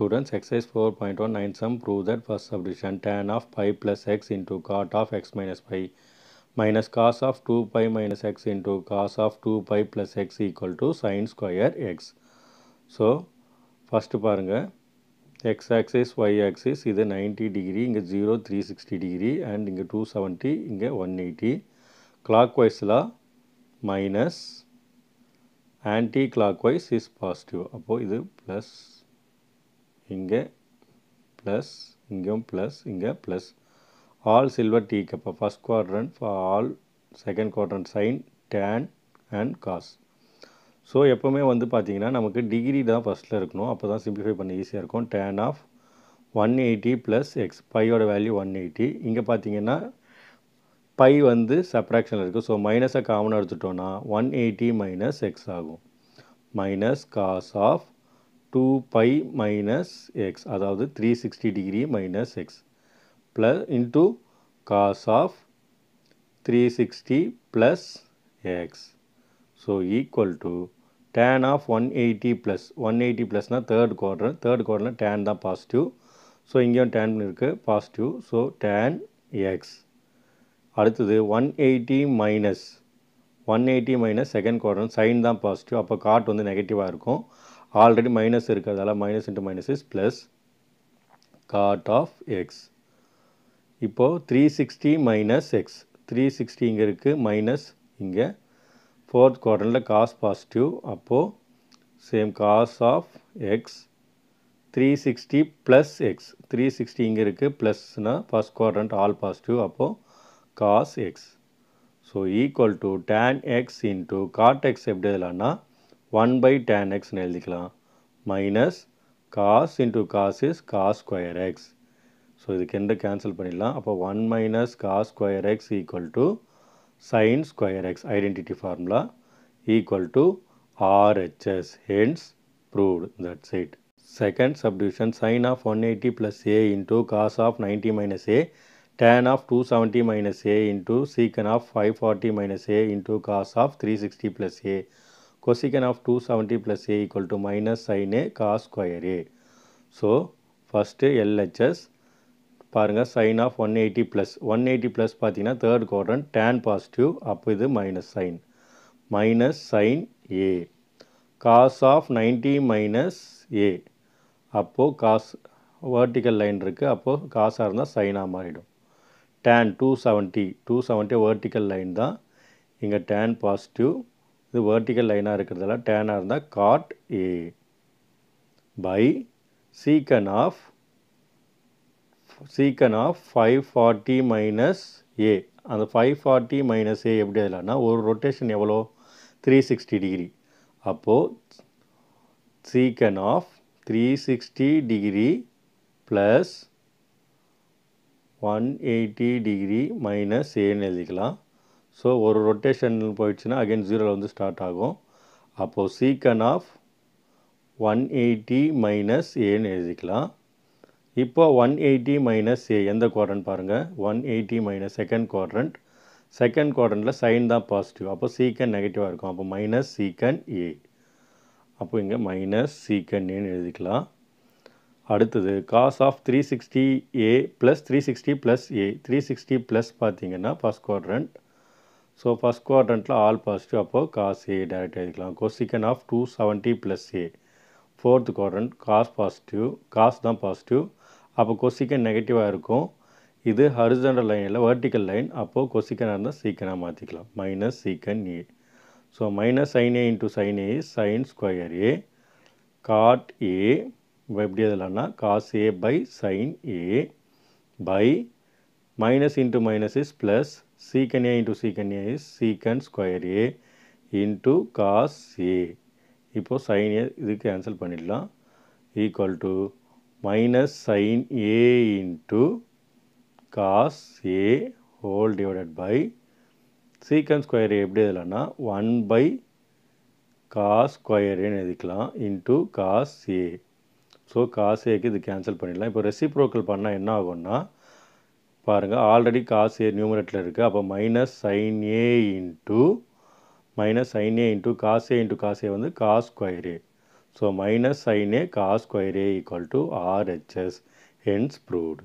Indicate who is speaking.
Speaker 1: Students, exercise 4.197 prove that first substitution tan of pi plus x into cot of x minus pi minus cos of 2 pi minus x into cos of 2 pi plus x equal to sin square x. So, first பாருங்க, x axis, y axis, இது 90 degree, இங்க 0, 360 degree and இங்க 270, இங்க 180. Clockwiseல minus, anti-clockwise is positive. அப்போ இது plus இங்கே plus இங்கேயும் plus இங்கே plus all silver tea cup first quadrant for all second quadrant sine tan and cos so எப்போவுமே வந்து பார்த்திங்கன்னா நமக்கு டிகிரி தான் ஃபஸ்ட்டில் இருக்கணும் அப்போ தான் சிம்பிளிஃபை பண்ண ஈஸியாக இருக்கும் tan of one eighty plus x பையோட வேல்யூ ஒன் எயிட்டி இங்கே பார்த்தீங்கன்னா பை வந்து சப்ராக்ஷனில் இருக்குது ஸோ மைனஸை காமனாக எடுத்துட்டோன்னா ஒன் எயிட்டி மைனஸ் எக்ஸ் ஆகும் minus cos of two pi minus x அதாவது three sixty degree minus x plus into cos of three sixty plus x so equal to one eighty plus one eighty ப்ளஸ்னால் third quarter third குவார்டர்னால் tan தான் positive so இங்கேயும் tan இருக்குது positive so tan x அடுத்தது one eighty minus one eighty minus second quarter sine தான் positive அப்போ cot வந்து நெகட்டிவாக இருக்கும் ஆல்ரெடி மைனஸ் இருக்கிறதால minus into minus is plus cot of x இப்போது three sixty minus x three sixty இங்கே இருக்குது மைனஸ் இங்கே ஃபோர்த் குவார்டரில் காஸ் பாசிட்டிவ் அப்போது same cos of x three sixty plus x three sixty இங்கே இருக்குது ப்ளஸ்னால் ஃபஸ்ட் குவாட்ரண்ட் ஆல் பாசிட்டிவ் அப்போது cos x so equal to tan x into cot x எப்படி எதுலான்னா 1 by tan x நேல்திக்கலாம் minus cos into cos is cos square x so இதுக்கு என்று cancel பணில்லாம் அப்போ 1 minus cos square x equal to sin square x identity formula equal to RHS hence proved that's it second subdivision sin of 180 plus a into cos of 90 minus a tan of 270 minus a into secant of 540 minus a into cos of 360 plus a cosecant of 270 plus a equal to minus sin a cos square a. So, first LHS பாருங்கள் sine of one eighty plus one eighty plus பார்த்தீங்கன்னா third positive, tan positive அப்போ இது minus sine minus sine A cos of ninety minus A அப்போது cos vertical line இருக்குது அப்போது காசாக இருந்தால் சைனாக மாறிடும் tan two seventy two seventy vertical line தான் இங்கே டேன் பாசிட்டிவ் இது வேர்ட்டிக்கல் லைனாக இருக்கிறதுல டேனாக இருந்தால் cot A by secant of secant of five forty minus A அந்த ஃபைவ் ஃபார்ட்டி மைனஸ் ஏ எப்படி இல்லைன்னா ஒரு ரொட்டேஷன் எவ்வளோ த்ரீ சிக்ஸ்டி டிகிரி அப்போது secant of three sixty degree plus one eighty degree minus ஏன்னு எழுதிக்கலாம் ஸோ ஒரு ரொட்டேஷன் போயிடுச்சுன்னா அகைன் ஜீரோவில் வந்து ஸ்டார்ட் ஆகும் அப்போது secant of one eighty minus ஏன்னு எழுதிக்கலாம் இப்போ ஒன் எயிட்டி மைனஸ் ஏ எந்த குவாட்ரண்ட் பாருங்கள் one eighty minus second quadrant second குவாட்ரண்ட்டில் சைன் தான் பாசிட்டிவ் அப்போ சீக்கன் நெகட்டிவாக இருக்கும் அப்போ மைனஸ் சீக்கன் ஏ அப்போ இங்கே மைனஸ் சீக்கன் ஏன்னு எழுதிக்கலாம் அடுத்தது cos of three sixty A plus three sixty plus A three sixty plus பார்த்தீங்கன்னா ஃபஸ்ட் குவாட்ரண்ட் ஸோ ஃபஸ்ட் குவாட்ரண்ட்டில் ஆல் பாசிட்டிவ் அப்போது காஸ் ஏ டேரெக்ட் எழுதிக்கலாம் cosecant of two seventy plus A fourth quadrant cos positive cos தான் positive அப்போ cosecant நெகட்டிவாக இருக்கும் இது horizontal line இல்லை வெர்டிக்கல் லைன் அப்போது கொசிக்கனாக இருந்தால் சீக்கனாக மாற்றிக்கலாம் minus secant A so minus sine A into sine A sine square A cot A இப்போ எப்படி எதுலாம்னா cos A by sine A by minus into minus is plus secant A into secant A is secant square A into cos A இப்போ sin A இதுக்கு cancel பண்ணில்லாம். equal to minus sin A into cos A whole divided by secant square A எப்படி 1 by cos square A நேதிக்கலாம் into cos A so cos A இது cancel பண்ணில்லாம். இப்போ reciprocal பண்ணா என்னாகும்னா பாருங்கள் already காசு நியூமரேட்டில் இருக்குது அப்போ minus sine A into minus sine A into காசே இன்ட்டு காசே வந்து cos A so minus sine A cos square A equal to R H S hence proved